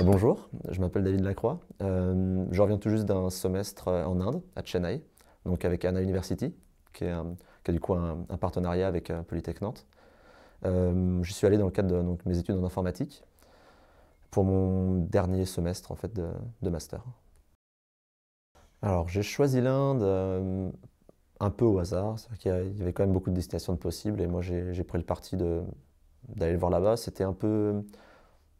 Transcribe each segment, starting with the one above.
Ah, bonjour, je m'appelle David Lacroix. Euh, je reviens tout juste d'un semestre euh, en Inde, à Chennai, donc avec Anna University, qui, est, a du coup un, partenariat avec euh, Polytech Nantes. Euh, suis allé dans le cadre de mes études en informatique pour mon dernier semestre en fait de, master. Alors j'ai choisi l'Inde un peu au hasard, cest qu'il y avait quand même beaucoup de destinations possibles et moi j'ai pris le parti d'aller voir là-bas. C'était un peu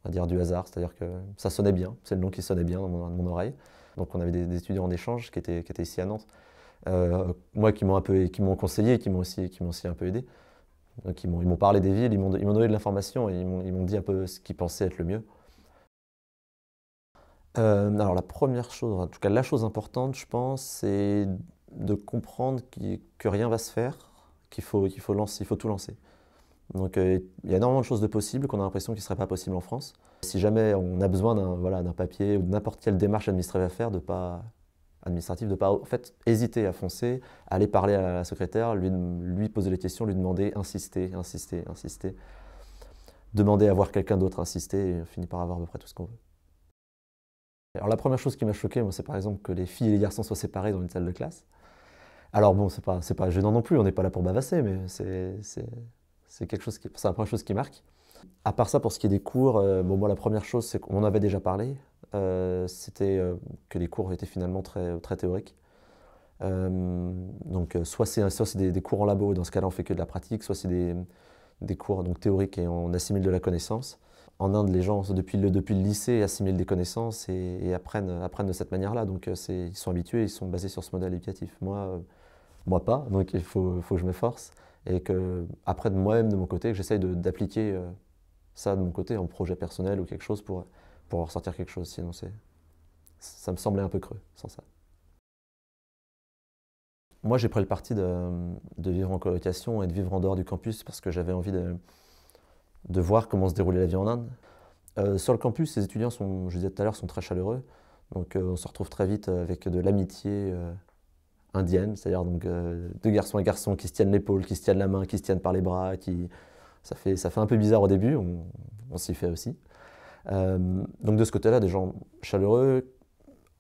à dire du hasard, c'est-à-dire que ça sonnait bien, c'est le nom qui sonnait bien dans mon, oreille. Donc on avait des, étudiants en échange qui étaient, qui étaient ici à Nantes, euh, moi qui m'ont un peu, qui m'ont conseillé, et qui m'ont aussi, qui m'ont aussi un peu aidé. Donc ils m'ont, m'ont parlé des villes, ils m'ont, ils m'ont donné de l'information et ils m'ont, ils m'ont dit un peu ce qu'ils pensaient être le mieux. Euh, alors la première chose, en tout cas la chose importante, je pense, c'est de comprendre que rien va se faire, qu'il faut, qu'il faut, lancer, il faut tout lancer. Donc euh, il y a énormément de choses de possibles qu'on a l'impression qu'il ne serait pas possible en France. Si jamais on a besoin d'un papier ou de n'importe quelle démarche administrative à faire, de pas administrative, de pas en fait hésiter à foncer, aller parler à la secrétaire, lui, lui poser les questions, lui demander, insister, insister, insister, demander à voir quelqu'un d'autre insister et on finit par avoir à peu près tout ce qu'on veut. Alors la première chose qui m'a choqué, moi, c'est par exemple que les filles et les garçons soient séparés dans une salle de classe. Alors bon, c'est pas, pas gênant non plus, on n'est pas là pour bavasser, mais c'est c'est quelque chose qui, la première chose qui marque. À part ça, pour ce qui est des cours, euh, bon, la première chose, c'est qu'on avait déjà parlé, euh, c'était euh, que les cours étaient finalement très, très théoriques. donc, soit c'est, soit c'est des, cours en labo, et dans ce cas-là, on fait que de la pratique, soit c'est des, cours donc, théoriques et on assimile de la connaissance. En Inde, les gens, depuis le, depuis le lycée, assimilent des connaissances et, apprennent, apprennent de cette manière-là. Donc, c'est, ils sont habitués, ils sont basés sur ce modèle éducatif. Moi, moi pas, donc il faut, faut que je m'efforce et que après de moi-même de mon côté, j'essaye d'appliquer euh, ça de mon côté en projet personnel ou quelque chose pour, pour ressortir quelque chose. Sinon, c'est, ça me semblait un peu creux sans ça. Moi, j'ai pris le parti de, vivre en colocation et de vivre en dehors du campus parce que j'avais envie de, voir comment se déroulait la vie en Inde. Euh, sur le campus, les étudiants, sont, je disais tout à l'heure, sont très chaleureux. Donc, euh, on se retrouve très vite avec de l'amitié indienne, c'est-à-dire donc euh, deux garçons et garçons qui se tiennent l'épaule, qui se tiennent la main, qui se tiennent par les bras, qui ça fait ça fait un peu bizarre au début, on, s'y fait aussi. Euh, donc de ce côté-là, des gens chaleureux,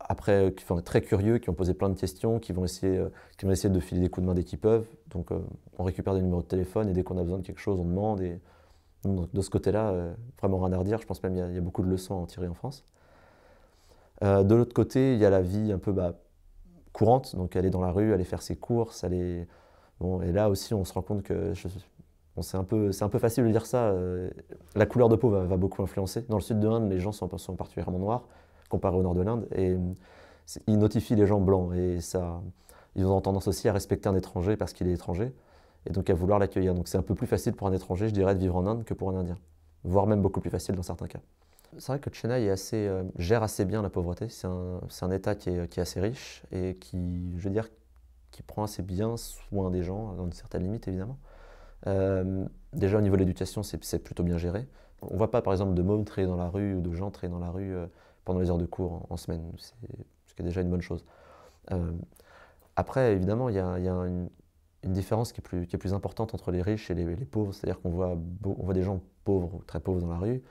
après sont très curieux, qui ont posé plein de questions, qui vont essayer euh, qui vont essayer de filer des coups de main dès qu'ils peuvent. Donc on récupère des numéros de téléphone et dès qu'on a besoin de quelque chose, on demande. Et de ce côté-là, vraiment rien à redire. Je pense même il y, a beaucoup de leçons à en tirer en France. de l'autre côté, il y a la vie un peu bas courante, donc aller dans la rue, aller faire ses courses, aller... Bon, et là aussi, on se rend compte que... on c'est un, peu, un peu facile de dire ça. Euh, la couleur de peau va, beaucoup influencer. Dans le sud de l'Inde, les gens sont, sont, particulièrement noirs, comparé au nord de l'Inde, et euh, ils notifient les gens blancs. Et ça, ils ont tendance aussi à respecter un étranger parce qu'il est étranger, et donc à vouloir l'accueillir. Donc c'est un peu plus facile pour un étranger, je dirais, de vivre en Inde que pour un Indien, voire même beaucoup plus facile dans certains cas. C'est vrai que Chennai euh, gère assez bien la pauvreté. C'est un, État qui est, assez riche et qui, je veux dire, qui prend assez bien soin des gens, dans une certaine limite évidemment. Euh, déjà au niveau de l'éducation, c'est plutôt bien géré. On ne voit pas par exemple de mômes traîner dans la rue ou de gens traîner dans la rue euh, pendant les heures de cours en, semaine, ce qui est déjà une bonne chose. après, évidemment, il y a, une, différence qui est, plus, importante entre les riches et les, pauvres, c'est-à-dire qu'on voit, on voit des gens pauvres, très pauvres dans la rue,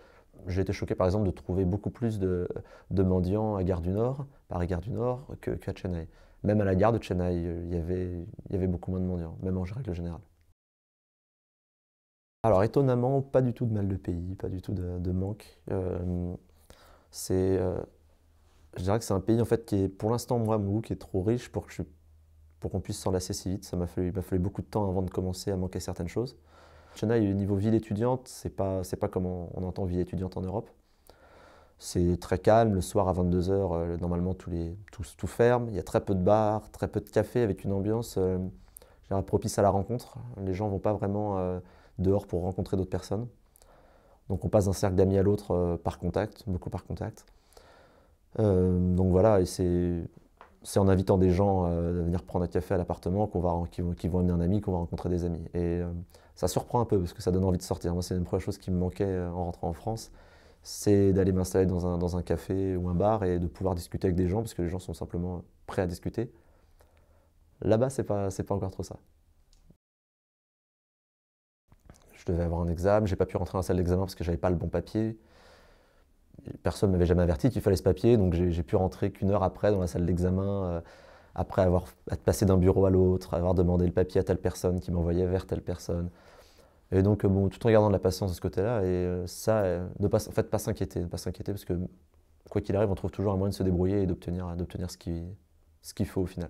j'ai été choqué par exemple de trouver beaucoup plus de, mendiants à Gare du Nord, Paris-Gare du Nord, qu'à Chennai. Même à la gare de Chennai, euh, il y, avait, beaucoup moins de mendiants, même en règle générale. Alors étonnamment, pas du tout de mal de pays, pas du tout de, manque. Euh, c'est, euh, je dirais que c'est un pays en fait qui est, pour l'instant, moi, qui est trop riche pour que pour qu'on puisse s'en lasser si vite. Ça m'a fallu, il m'a fallu beaucoup de temps avant de commencer à manquer certaines choses. Chennai, niveau ville étudiante, c'est pas, c'est pas comme on, entend ville étudiante en Europe. C'est très calme, le soir à 22h, euh, normalement tous les, tout, tout, ferme. Il y a très peu de bars, très peu de cafés, avec une ambiance euh, propice à la rencontre. Les gens ne vont pas vraiment euh, dehors pour rencontrer d'autres personnes. Donc on passe d'un cercle d'amis à l'autre par contact, beaucoup par contact. donc voilà, et c'est c'est en invitant des gens à euh, venir prendre un café à l'appartement qu'on va, qui, vont amener un ami, qu'on va rencontrer des amis. Et euh, ça surprend un peu parce que ça donne envie de sortir. Moi, c'est la première chose qui me manquait euh, en rentrant en France, c'est d'aller m'installer dans un, café ou un bar et de pouvoir discuter avec des gens parce que les gens sont simplement prêts à discuter. Là-bas, c'est pas, pas encore trop ça. Je devais avoir un examen, j'ai pas pu rentrer dans la salle d'examen parce que j'avais pas le bon papier personne ne m'avait jamais averti qu'il fallait ce papier, donc j'ai pu rentrer qu'une heure après dans la salle d'examen, euh, après avoir passé d'un bureau à l'autre, avoir demandé le papier à telle personne qui m'envoyait vers telle personne. Et donc, euh, bon, tout en gardant de la patience de ce côté-là, et euh, ça, ne pas, en fait, pas s'inquiéter, ne pas s'inquiéter, parce que quoi qu'il arrive, on trouve toujours un moyen de se débrouiller et d'obtenir ce qu'il ce qu'il faut au final.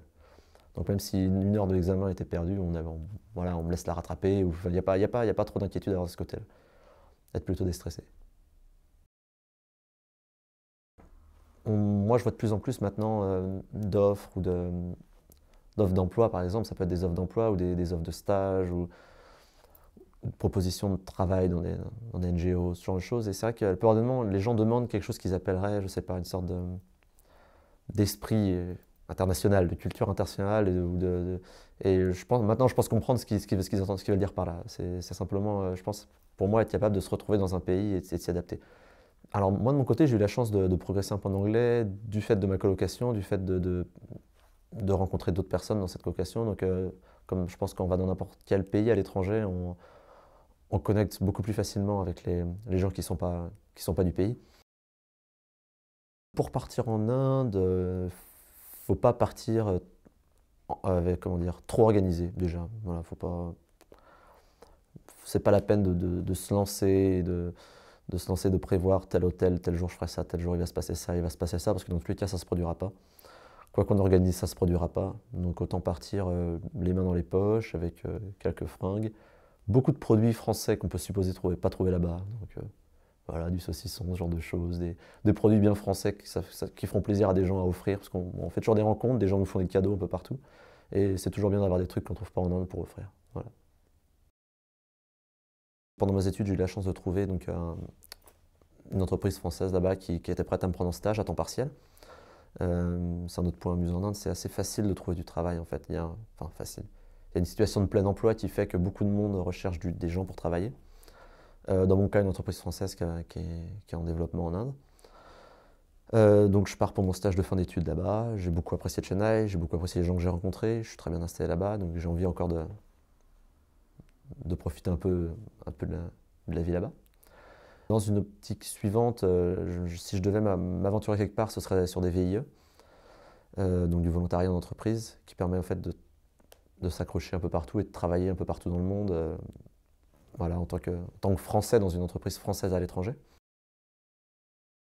Donc même si une heure de l'examen était perdue, on, avait, voilà, on me laisse la rattraper, il n'y a, pas, y a, pas, y a pas trop d'inquiétude à avoir de ce côté-là. Être plutôt déstressé. moi, je vois de plus en plus maintenant euh, d'offres ou de, d'offres d'emploi, par exemple. Ça peut être des offres d'emploi ou des, offres de stage ou, de propositions de travail dans des, dans des NGO, ce genre de choses. Et c'est vrai que les gens demandent quelque chose qu'ils appelleraient, je sais pas, une sorte de, d'esprit international, de culture internationale. Et, de, et je pense, maintenant, je pense comprendre ce qu'ils, ce qu'ils, entendent, ce qu'ils veulent dire par là. C'est, simplement, euh, je pense, pour moi, être capable de se retrouver dans un pays et, et de s'y adapter. Alors moi de mon côté, j'ai eu la chance de, progresser un peu en anglais du fait de ma colocation, du fait de, rencontrer d'autres personnes dans cette colocation. Donc euh, comme je pense qu'on va dans n'importe quel pays à l'étranger, on, connecte beaucoup plus facilement avec les, gens qui ne sont, pas, du pays. Pour partir en Inde, il euh, faut pas partir euh, avec, comment dire, trop organisé déjà. Voilà, faut pas... C'est pas la peine de, se lancer, de se lancer, de prévoir tel hôtel, tel jour je ferai ça, tel jour il va se passer ça, il va se passer ça, parce que dans tous les cas, ça ne se produira pas. Quoi qu'on organise, ça ne se produira pas. Donc autant partir euh, les mains dans les poches avec euh, quelques fringues. Beaucoup de produits français qu'on peut supposer trouver, pas trouver là-bas. Donc euh, voilà, du saucisson, ce genre de choses, des, produits bien français qui, font feront plaisir à des gens à offrir, parce qu'on fait toujours des rencontres, des gens nous font des cadeaux un peu partout. Et c'est toujours bien d'avoir des trucs qu'on ne trouve pas en Inde pour offrir. Voilà. Pendant mes études, j'ai eu la chance de trouver donc, une entreprise française là-bas qui, était prête à me prendre en stage à temps partiel. Euh, c'est un autre point amusant en Inde, c'est assez facile de trouver du travail en fait. Il y a, enfin, facile. une situation de plein emploi qui fait que beaucoup de monde recherche des gens pour travailler. Euh, dans mon cas, une entreprise française qui, est, en développement en Inde. Euh, donc je pars pour mon stage de fin d'études là-bas. J'ai beaucoup apprécié Chennai, j'ai beaucoup apprécié les gens que j'ai rencontrés. Je suis très bien installé là-bas, donc j'ai envie encore de, de profiter un peu, un peu de, la, vie là-bas. Dans une optique suivante, euh, si je devais m'aventurer quelque part, ce serait sur des VIE, euh, donc du volontariat en entreprise, qui permet en fait de, s'accrocher un peu partout et de travailler un peu partout dans le monde, euh, voilà, en tant, que, en tant que Français dans une entreprise française à l'étranger.